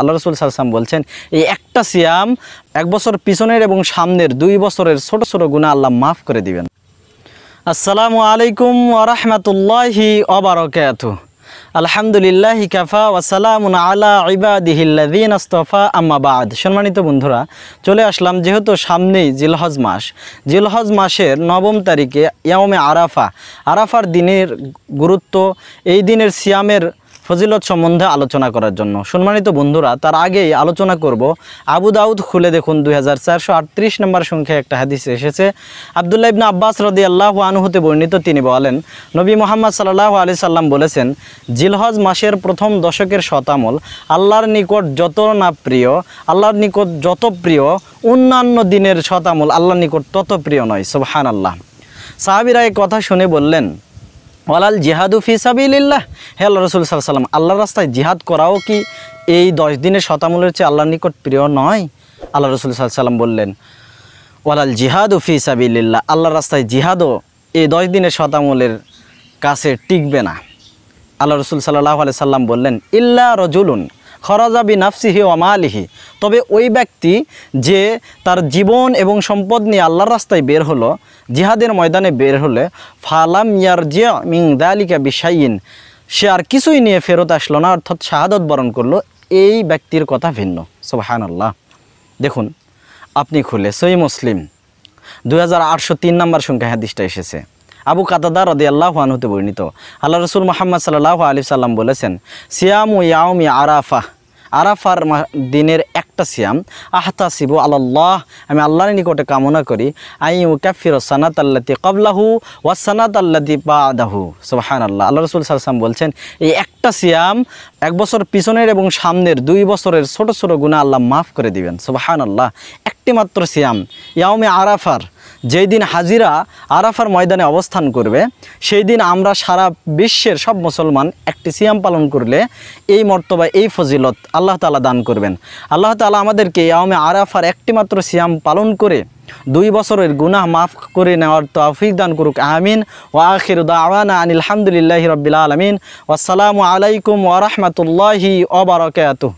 আল্লাহ রসুল সালসাম বলছেন এই একটা সিয়াম এক বছর পিছনের এবং সামনের দুই বছরের ছোট ছোট গুণা আল্লাহ মাফ করে দিবেন আসসালামু আলাইকুম আরহামতুল্লাহি অবরকাত আলহামদুলিল্লাহ কাফা ওয়াসালাম আলা ইবাদিহিল্লাদিন আস্তফা আম্মাবাদ সম্মানিত বন্ধুরা চলে আসলাম যেহেতু সামনেই জিলহজ মাস জিলহজ মাসের নবম তারিখে ইয়ামে আরাফা আরাফার দিনের গুরুত্ব এই দিনের সিয়ামের ফজিলত সম্বন্ধে আলোচনা করার জন্য সম্মানিত বন্ধুরা তার আগেই আলোচনা করব আবু দাউদ খুলে দেখুন দুই হাজার নম্বর সংখ্যায় একটা হাদিস এসেছে আবদুল্লাহ ইবনা আব্বাস রদি আল্লাহ আনুহতে বর্ণিত তিনি বলেন নবী মোহাম্মদ সাল্লাহ আলি সাল্লাম বলেছেন জিলহজ মাসের প্রথম দশকের শতামল আল্লাহর নিকট যত না প্রিয় আল্লাহর নিকট যত প্রিয় অন্যান্য দিনের শতামল আল্লাহর নিকট তত প্রিয় নয় সোহান আল্লাহ সাহাবিরা এই কথা শুনে বললেন ওয়ালাল জিহাদু ফি সাবিল্লাহ হে আল্লাহ রসুল সাল্লাম আল্লাহর রাস্তায় জিহাদ করাও কি এই দশ দিনের শতামূলের চেয়ে আল্লাহর নিকট প্রিয় নয় আল্লাহ রসুল সাল্লাম বললেন ওয়ালাল জিহাদু ফি সাবিল্লাহ আল্লাহর রাস্তায় জিহাদও এই দশ দিনের শতামূলের কাছে টিকবে না আল্লাহ রসুল সাল্লাহ আলি সাল্লাম বললেন ইল্লা রজুলুন খরাজাবি বি ও মালিহি তবে ওই ব্যক্তি যে তার জীবন এবং সম্পদ নিয়ে আল্লাহর রাস্তায় বের হলো জিহাদের ময়দানে বের হলে ফালাম ইয়ার জিয়া মিং দালিকা বিশাইন সে আর কিছুই নিয়ে ফেরত আসলো না অর্থাৎ শাহাদত বরণ করলো এই ব্যক্তির কথা ভিন্ন সোহান আল্লাহ দেখুন আপনি খুলে সই মুসলিম দুই নম্বর সংখ্যা হাদিসটা এসেছে আবু কাতাদা রদি আল্লাহ আনহতে বর্ণিত আল্লাহ রসুল মোহাম্মদ সাল্লাহ আলি সাল্লাম বলেছেন সিয়ামু ইয়াউমি আরাফাহ আরাফার দিনের একটা সিয়াম আহতা শিব আল্লাহ আমি আল্লাহর নিকটে কামনা করি আই ক্যাফির সানাত আল্লাতি কবলাহু ওয়া সানাত আল্লাতি বাদাহু সোহান আল্লাহ আল্লাহ রসুল সাল্লাম বলছেন এই একটা সিয়াম এক বছর পিছনের এবং সামনের দুই বছরের ছোট ছোট গুণা আল্লাহ মাফ করে দিবেন সুবাহান আল্লাহ একটিমাত্র সিয়াম ইয়াউমে আরাফার যেই দিন হাজিরা আরাফার ময়দানে অবস্থান করবে সেই দিন আমরা সারা বিশ্বের সব মুসলমান একটি সিয়াম পালন করলে এই মর্তবা এই ফজিলত আল্লাহ তালা দান করবেন আল্লাহ তালা আমাদেরকে আওয়ামে আরাফার একটিমাত্র সিয়াম পালন করে দুই বছরের গুনাহ মাফ করে নেওয়ার তৌফিক দান করুক আহমিন ও আখির দাওয়ানা আনিল হামদুলিল্লাহ রবিল আলমিন ওসালামু আলাইকুম ওরহমতুল্লাহি ওবরাকাতুহ